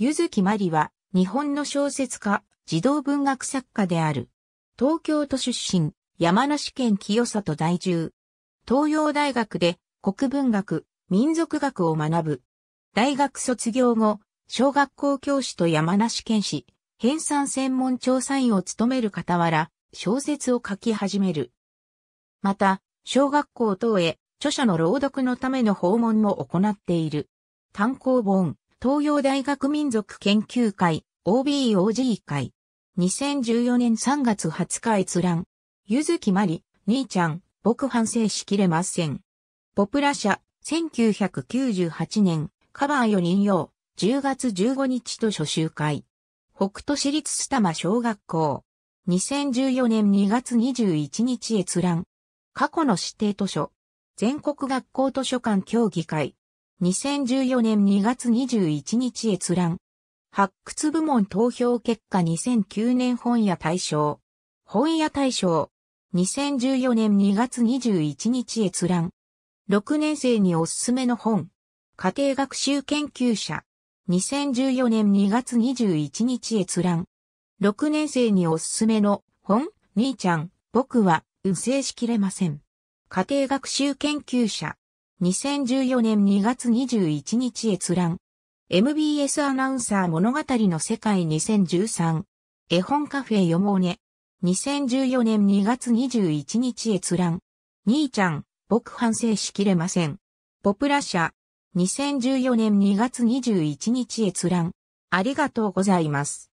ゆずきまりは、日本の小説家、児童文学作家である。東京都出身、山梨県清里在住。東洋大学で国文学、民族学を学ぶ。大学卒業後、小学校教師と山梨県市、編纂専門調査員を務める傍ら、小説を書き始める。また、小学校等へ著者の朗読のための訪問も行っている。単行本、東洋大学民族研究会 OBOG 会。2014年3月20日閲覧。ゆずきまり、兄ちゃん、僕反省しきれません。ポプラ社、1998年、カバー4人用、10月15日と初集会。北斗市立スタマ小学校。2014年2月21日閲覧。過去の指定図書。全国学校図書館協議会。2014年2月21日閲覧。発掘部門投票結果2009年本屋大賞。本屋大賞。2014年2月21日閲覧。6年生におすすめの本。家庭学習研究者。2014年2月21日閲覧。6年生におすすめの本、兄ちゃん、僕は、うせいしきれません。家庭学習研究者。2014年2月21日閲覧。MBS アナウンサー物語の世界2013。絵本カフェよもね。2014年2月21日閲覧。兄ちゃん、僕反省しきれません。ポプラ社。2014年2月21日閲覧。ありがとうございます。